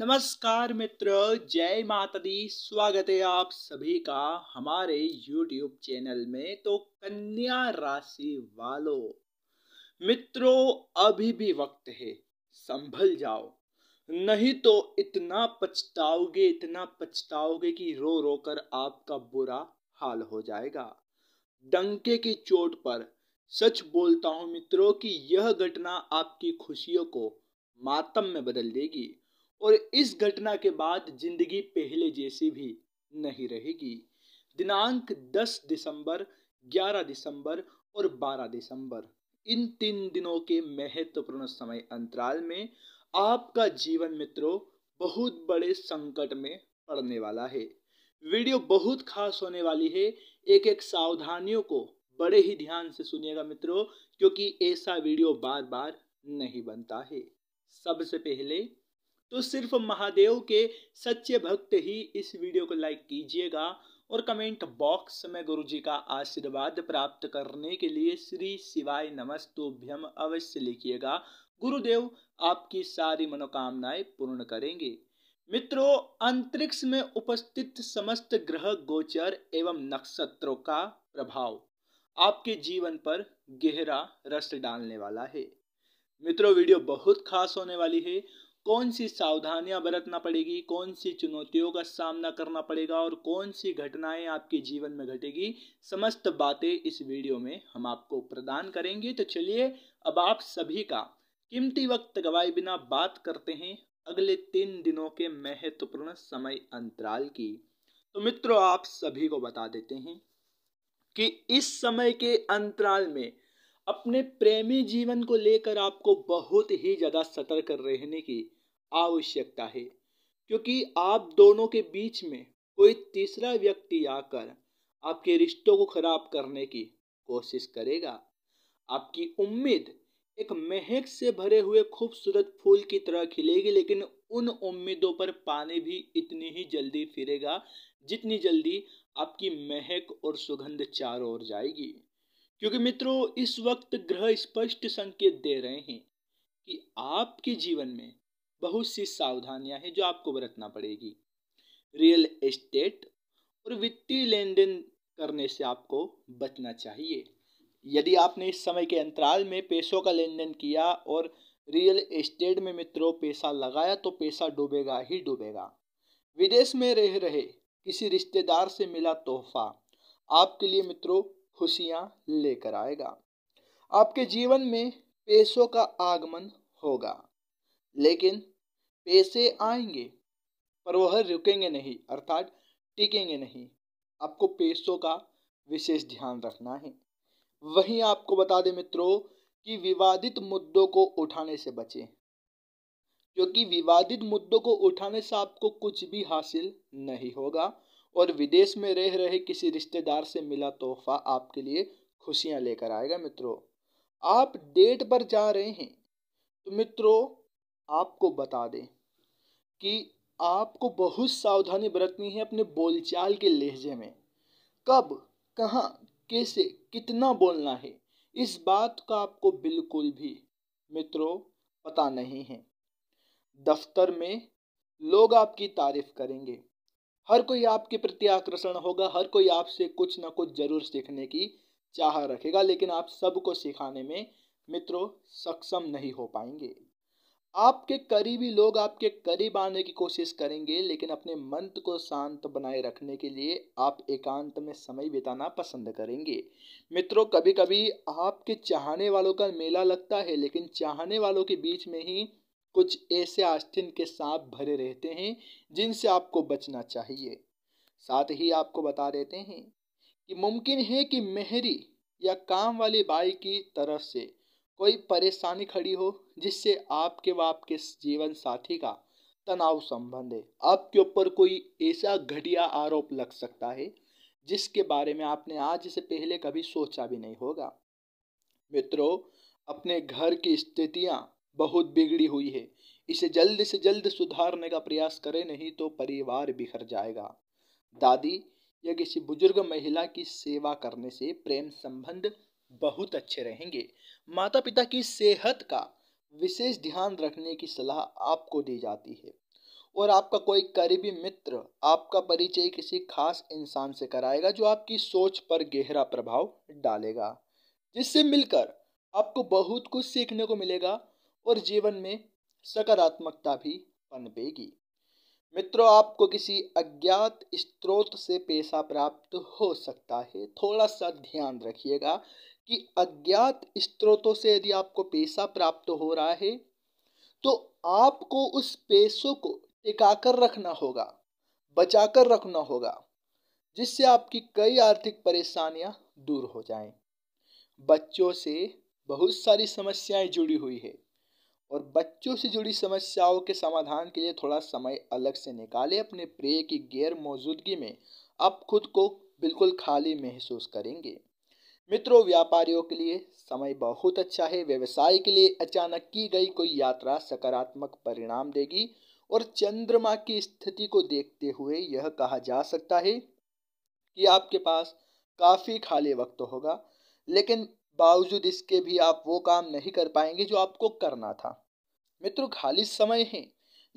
नमस्कार मित्र जय माता दी स्वागत है आप सभी का हमारे YouTube चैनल में तो कन्या राशि वालों मित्रों अभी भी वक्त है संभल जाओ नहीं तो इतना पछताओगे इतना पछताओगे कि रो रो कर आपका बुरा हाल हो जाएगा डंके की चोट पर सच बोलता हूं मित्रों कि यह घटना आपकी खुशियों को मातम में बदल देगी और इस घटना के बाद जिंदगी पहले जैसी भी नहीं रहेगी दिनांक 10 दिसंबर 11 दिसंबर और 12 दिसंबर इन तीन दिनों के महत्वपूर्ण समय अंतराल में आपका जीवन मित्रों बहुत बड़े संकट में पड़ने वाला है वीडियो बहुत खास होने वाली है एक एक सावधानियों को बड़े ही ध्यान से सुनिएगा मित्रों क्योंकि ऐसा वीडियो बार बार नहीं बनता है सबसे पहले तो सिर्फ महादेव के सच्चे भक्त ही इस वीडियो को लाइक कीजिएगा और कमेंट बॉक्स में गुरु जी का आशीर्वाद प्राप्त करने के लिए श्री शिवाय नमस्तोभ्यम अवश्य लिखिएगा गुरुदेव आपकी सारी मनोकामनाएं पूर्ण करेंगे मित्रों अंतरिक्ष में उपस्थित समस्त ग्रह गोचर एवं नक्षत्रों का प्रभाव आपके जीवन पर गहरा रस डालने वाला है मित्रों वीडियो बहुत खास होने वाली है कौन सी सावधानियां बरतना पड़ेगी कौन सी चुनौतियों का सामना करना पड़ेगा और कौन सी घटनाएं आपके जीवन में घटेगी समस्त बातें इस वीडियो में हम आपको प्रदान करेंगे तो चलिए अब आप सभी का कीमती वक्त गवाए बिना बात करते हैं अगले तीन दिनों के महत्वपूर्ण समय अंतराल की तो मित्रों आप सभी को बता देते हैं कि इस समय के अंतराल में अपने प्रेमी जीवन को लेकर आपको बहुत ही ज़्यादा सतर्क रहने की आवश्यकता है क्योंकि आप दोनों के बीच में कोई तीसरा व्यक्ति आकर आपके रिश्तों को खराब करने की कोशिश करेगा आपकी उम्मीद एक महक से भरे हुए खूबसूरत फूल की तरह खिलेगी लेकिन उन उम्मीदों पर पानी भी इतनी ही जल्दी फिरेगा जितनी जल्दी आपकी महक और सुगंध चारों ओर जाएगी क्योंकि मित्रों इस वक्त ग्रह स्पष्ट संकेत दे रहे हैं कि आपके जीवन में बहुत सी सावधानियां हैं जो आपको बरतना पड़ेगी रियल एस्टेट और वित्तीय लेन देन करने से आपको बचना चाहिए यदि आपने इस समय के अंतराल में पैसों का लेन देन किया और रियल एस्टेट में मित्रों पैसा लगाया तो पैसा डूबेगा ही डूबेगा विदेश में रह रहे किसी रिश्तेदार से मिला तोहफा आपके लिए मित्रों खुशियाँ लेकर आएगा आपके जीवन में पैसों का आगमन होगा लेकिन पैसे आएंगे पर वह रुकेंगे नहीं अर्थात टिकेंगे नहीं आपको पैसों का विशेष ध्यान रखना है वहीं आपको बता दें मित्रों कि विवादित मुद्दों को उठाने से बचें क्योंकि विवादित मुद्दों को उठाने से आपको कुछ भी हासिल नहीं होगा और विदेश में रह रहे किसी रिश्तेदार से मिला तोहफा आपके लिए खुशियाँ लेकर आएगा मित्रों आप डेट पर जा रहे हैं तो मित्रों आपको बता दें कि आपको बहुत सावधानी बरतनी है अपने बोलचाल के लहजे में कब कहाँ कैसे कितना बोलना है इस बात का आपको बिल्कुल भी मित्रों पता नहीं है दफ्तर में लोग आपकी तारीफ करेंगे हर कोई आपके प्रति आकर्षण होगा हर कोई आपसे कुछ ना कुछ ज़रूर सीखने की चाह रखेगा लेकिन आप सबको सिखाने में मित्रों सक्षम नहीं हो पाएंगे आपके करीबी लोग आपके करीब आने की कोशिश करेंगे लेकिन अपने मन को शांत बनाए रखने के लिए आप एकांत में समय बिताना पसंद करेंगे मित्रों कभी कभी आपके चाहने वालों का मेला लगता है लेकिन चाहने वालों के बीच में ही कुछ ऐसे आस्थिन के सांप भरे रहते हैं जिनसे आपको बचना चाहिए साथ ही आपको बता देते हैं कि मुमकिन है कि मेहरी या काम वाली बाई की तरफ से कोई परेशानी खड़ी हो जिससे आपके व आपके जीवन साथी का तनाव संबंध है आपके ऊपर कोई ऐसा घटिया आरोप लग सकता है जिसके बारे में आपने आज से पहले कभी सोचा भी नहीं होगा मित्रों अपने घर की स्थितियाँ बहुत बिगड़ी हुई है इसे जल्द से जल्द सुधारने का प्रयास करें नहीं तो परिवार बिखर जाएगा दादी या किसी बुजुर्ग महिला की सेवा करने से प्रेम संबंध बहुत अच्छे रहेंगे माता पिता की सेहत का विशेष ध्यान रखने की सलाह आपको दी जाती है और आपका कोई करीबी मित्र आपका परिचय किसी खास इंसान से कराएगा जो आपकी सोच पर गहरा प्रभाव डालेगा जिससे मिलकर आपको बहुत कुछ सीखने को मिलेगा और जीवन में सकारात्मकता भी पनपेगी मित्रों आपको किसी अज्ञात स्त्रोत से पैसा प्राप्त हो सकता है थोड़ा सा ध्यान रखिएगा कि अज्ञात स्त्रोतों से यदि आपको पैसा प्राप्त हो रहा है तो आपको उस पैसों को टिका कर रखना होगा बचा कर रखना होगा जिससे आपकी कई आर्थिक परेशानियां दूर हो जाएं। बच्चों से बहुत सारी समस्याएं जुड़ी हुई है और बच्चों से जुड़ी समस्याओं के समाधान के लिए थोड़ा समय अलग से निकालें अपने प्रिय की गैर मौजूदगी में आप खुद को बिल्कुल खाली महसूस करेंगे मित्रों व्यापारियों के लिए समय बहुत अच्छा है व्यवसाय के लिए अचानक की गई कोई यात्रा सकारात्मक परिणाम देगी और चंद्रमा की स्थिति को देखते हुए यह कहा जा सकता है कि आपके पास काफ़ी खाली वक्त होगा लेकिन बावजूद इसके भी आप वो काम नहीं कर पाएंगे जो आपको करना था मित्रों खाली समय है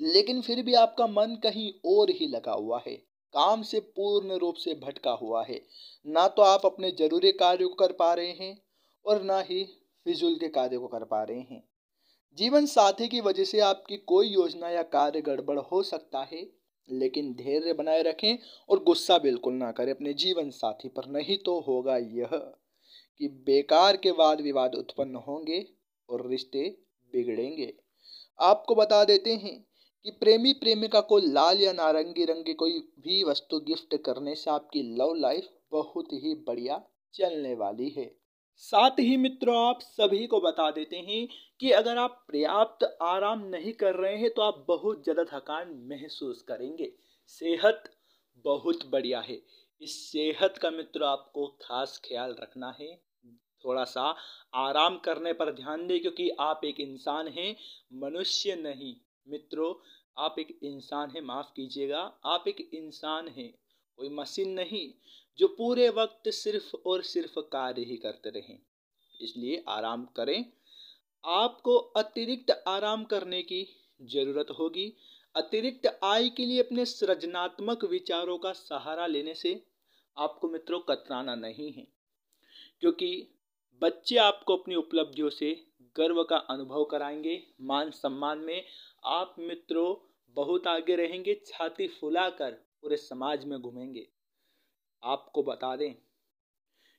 लेकिन फिर भी आपका मन कहीं और ही लगा हुआ है काम से पूर्ण रूप से भटका हुआ है ना तो आप अपने जरूरी कार्य को कर पा रहे हैं और ना ही फिजूल के कार्य को कर पा रहे हैं जीवन साथी की वजह से आपकी कोई योजना या कार्य गड़बड़ हो सकता है लेकिन धैर्य बनाए रखें और गुस्सा बिल्कुल ना करें अपने जीवन साथी पर नहीं तो होगा यह कि बेकार के वाद विवाद उत्पन्न होंगे और रिश्ते बिगड़ेंगे आपको बता देते हैं कि प्रेमी प्रेमिका को लाल या नारंगी रंग की कोई भी वस्तु गिफ्ट करने से आपकी लव लाइफ बहुत ही बढ़िया चलने वाली है साथ ही मित्रों आप सभी को बता देते हैं कि अगर आप पर्याप्त आराम नहीं कर रहे हैं तो आप बहुत ज़्यादा थकान महसूस करेंगे सेहत बहुत बढ़िया है इस सेहत का मित्रों आपको खास ख्याल रखना है थोड़ा सा आराम करने पर ध्यान दें क्योंकि आप एक इंसान हैं मनुष्य नहीं मित्रों आप एक इंसान हैं माफ़ कीजिएगा आप एक इंसान हैं कोई मशीन नहीं जो पूरे वक्त सिर्फ और सिर्फ कार्य ही करते रहें इसलिए आराम करें आपको अतिरिक्त आराम करने की ज़रूरत होगी अतिरिक्त आय के लिए अपने सृजनात्मक विचारों का सहारा लेने से आपको मित्रों कतराना नहीं है क्योंकि बच्चे आपको अपनी उपलब्धियों से गर्व का अनुभव कराएंगे मान सम्मान में आप मित्रों बहुत आगे रहेंगे छाती फुलाकर पूरे समाज में घूमेंगे आपको बता दें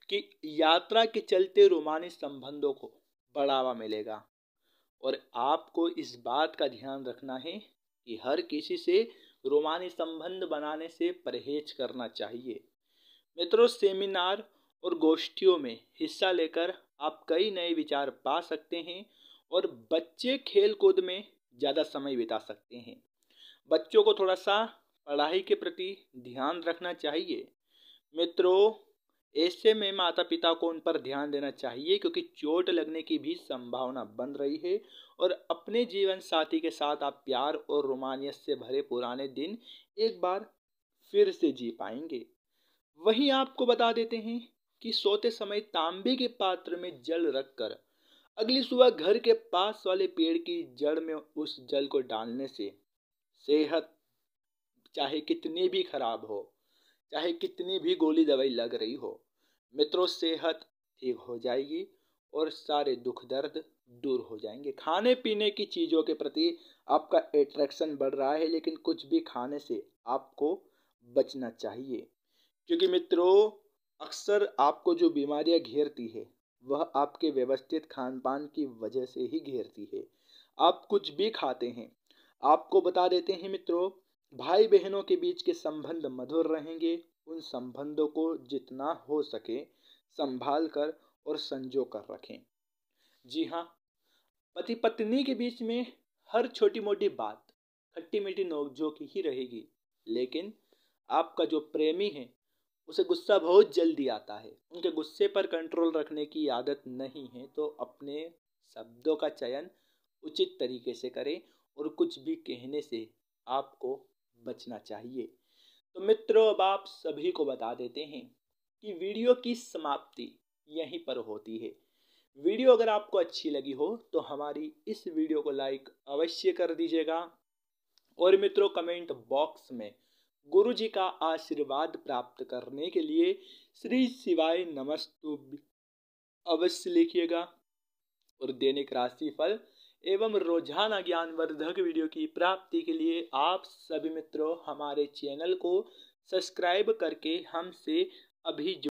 कि यात्रा के चलते रोमानी संबंधों को बढ़ावा मिलेगा और आपको इस बात का ध्यान रखना है कि हर किसी से रोमानी संबंध बनाने से परहेज करना चाहिए मित्रों सेमिनार और गोष्ठियों में हिस्सा लेकर आप कई नए विचार पा सकते हैं और बच्चे खेल कूद में ज़्यादा समय बिता सकते हैं बच्चों को थोड़ा सा पढ़ाई के प्रति ध्यान रखना चाहिए मित्रों ऐसे में माता पिता को उन पर ध्यान देना चाहिए क्योंकि चोट लगने की भी संभावना बन रही है और अपने जीवन साथी के साथ आप प्यार और रोमानियत से भरे पुराने दिन एक बार फिर से जी पाएंगे वहीं आपको बता देते हैं कि सोते समय तांबे के पात्र में जल रखकर अगली सुबह घर के पास वाले पेड़ की जड़ में उस जल को डालने से सेहत चाहे कितनी भी खराब हो चाहे कितनी भी गोली दवाई लग रही हो मित्रों सेहत ठीक हो जाएगी और सारे दुख दर्द दूर हो जाएंगे खाने पीने की चीज़ों के प्रति आपका एट्रैक्शन बढ़ रहा है लेकिन कुछ भी खाने से आपको बचना चाहिए क्योंकि मित्रों अक्सर आपको जो बीमारियां घेरती है वह आपके व्यवस्थित खान पान की वजह से ही घेरती है आप कुछ भी खाते हैं आपको बता देते हैं मित्रों भाई बहनों के बीच के संबंध मधुर रहेंगे उन संबंधों को जितना हो सके संभाल कर और संजो कर रखें जी हाँ पति पत्नी के बीच में हर छोटी मोटी बात खट्टी मीठी नोकझोंक ही रहेगी लेकिन आपका जो प्रेमी है उसे गुस्सा बहुत जल्दी आता है उनके गुस्से पर कंट्रोल रखने की आदत नहीं है तो अपने शब्दों का चयन उचित तरीके से करें और कुछ भी कहने से आपको बचना चाहिए तो मित्रों अब आप सभी को बता देते हैं कि वीडियो की समाप्ति यहीं पर होती है वीडियो अगर आपको अच्छी लगी हो तो हमारी इस वीडियो को लाइक अवश्य कर दीजिएगा और मित्रों कमेंट बॉक्स में गुरु जी का आशीर्वाद प्राप्त करने के लिए श्री शिवाय नमस्तु अवश्य लिखिएगा और दैनिक राशि फल एवं रोजाना ज्ञानवर्धक वीडियो की प्राप्ति के लिए आप सभी मित्रों हमारे चैनल को सब्सक्राइब करके हमसे अभी